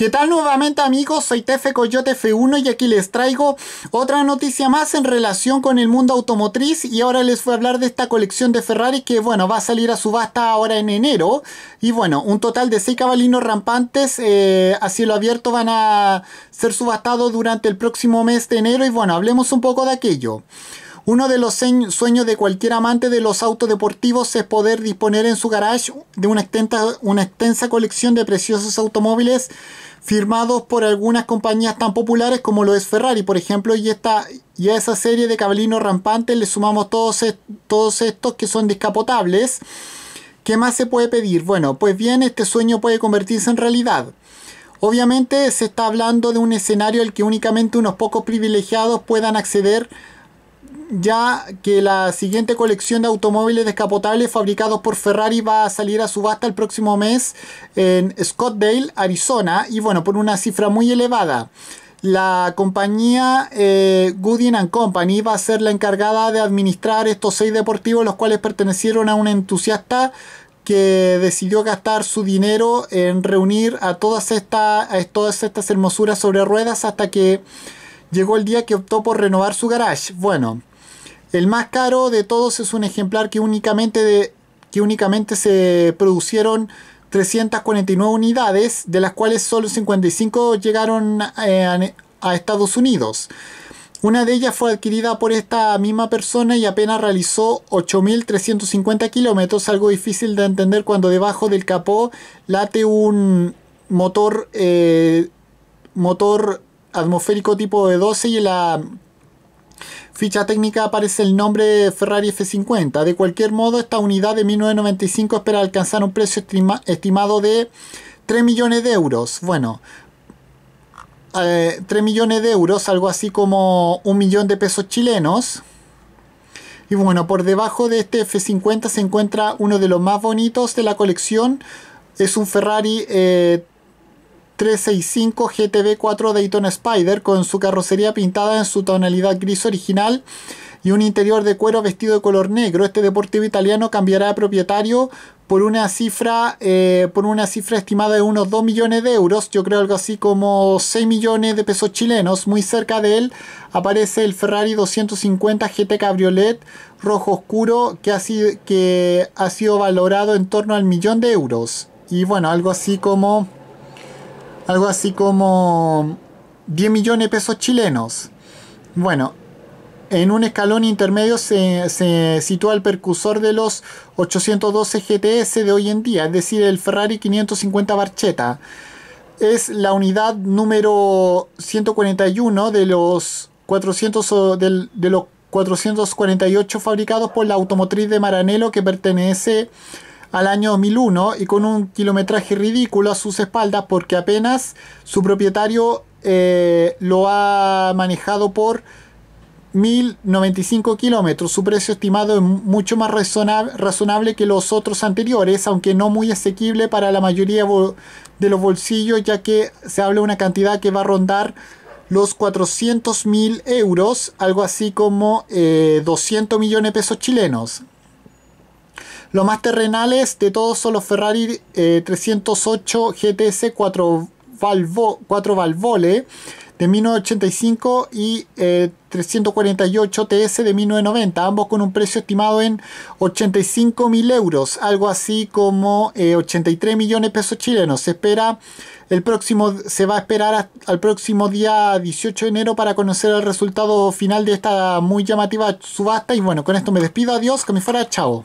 ¿Qué tal nuevamente amigos? Soy Tefe Coyote F1 y aquí les traigo otra noticia más en relación con el mundo automotriz y ahora les voy a hablar de esta colección de Ferrari que bueno, va a salir a subasta ahora en enero y bueno, un total de 6 cabalinos rampantes eh, a cielo abierto van a ser subastados durante el próximo mes de enero y bueno, hablemos un poco de aquello. Uno de los sueños de cualquier amante de los autos deportivos es poder disponer en su garage de una extensa, colección de preciosos automóviles firmados por algunas compañías tan populares como lo es Ferrari, por ejemplo, y, esta, y a esa serie de cabalinos rampantes le sumamos todos, e, todos estos que son descapotables. ¿Qué más se puede pedir? Bueno, pues bien, este sueño puede convertirse en realidad. Obviamente se está hablando de un escenario al que únicamente unos pocos privilegiados puedan acceder ya que la siguiente colección de automóviles descapotables fabricados por Ferrari va a salir a subasta el próximo mes en Scottsdale, Arizona, y bueno, por una cifra muy elevada. La compañía Gooding eh, Goodin Company va a ser la encargada de administrar estos seis deportivos, los cuales pertenecieron a un entusiasta que decidió gastar su dinero en reunir a todas, estas, a todas estas hermosuras sobre ruedas hasta que llegó el día que optó por renovar su garage. Bueno, el más caro de todos es un ejemplar que únicamente, que únicamente se producieron 349 unidades, de las cuales solo 55 llegaron eh, a Estados Unidos. Una de ellas fue adquirida por esta misma persona y apenas realizó 8.350 kilómetros, algo difícil de entender cuando debajo del capó late un motor, eh, motor atmosférico tipo de 12 y la Ficha técnica aparece el nombre Ferrari F50. De cualquier modo, esta unidad de 1995 espera alcanzar un precio estimado de 3 millones de euros. Bueno, 3 eh, millones de euros, algo así como un millón de pesos chilenos. Y bueno, por debajo de este F50 se encuentra uno de los más bonitos de la colección. Es un Ferrari eh, 365 GTB4 Dayton Spider con su carrocería pintada en su tonalidad gris original y un interior de cuero vestido de color negro. Este deportivo italiano cambiará de propietario por una cifra eh, por una cifra estimada de unos 2 millones de euros, yo creo algo así como 6 millones de pesos chilenos. Muy cerca de él aparece el Ferrari 250 GT Cabriolet rojo oscuro que que ha sido valorado en torno al millón de euros. Y bueno, algo así como algo así como 10 millones de pesos chilenos. Bueno, en un escalón intermedio se, sitúa el precursor de los 812 GTS de hoy en día, es decir, el Ferrari 550 Barchetta. Es la unidad número 141 de los 400 los 448 fabricados por la automotriz de Maranello que pertenece al año 2001 y con un kilometraje ridículo a sus espaldas porque apenas su propietario eh, lo ha manejado por 1095 kilómetros. Su precio estimado es mucho más razonable que los otros anteriores, aunque no muy asequible para la mayoría de los bolsillos, ya que se habla de una cantidad que va a rondar los 400 mil euros, algo así como 200 eh, millones de pesos chilenos. Los más terrenales de todos son los Ferrari 308 GTS 4, valvo, 4 Valvole de 1985 y 348 eh, TS de 1990, ambos con un precio estimado en 85.000 euros, algo así como 83 eh, millones de pesos chilenos. Se espera el próximo, se va a esperar al próximo día 18 de enero para conocer el resultado final de esta muy llamativa subasta. Y bueno, con esto me despido, adiós, que me fuera, chao.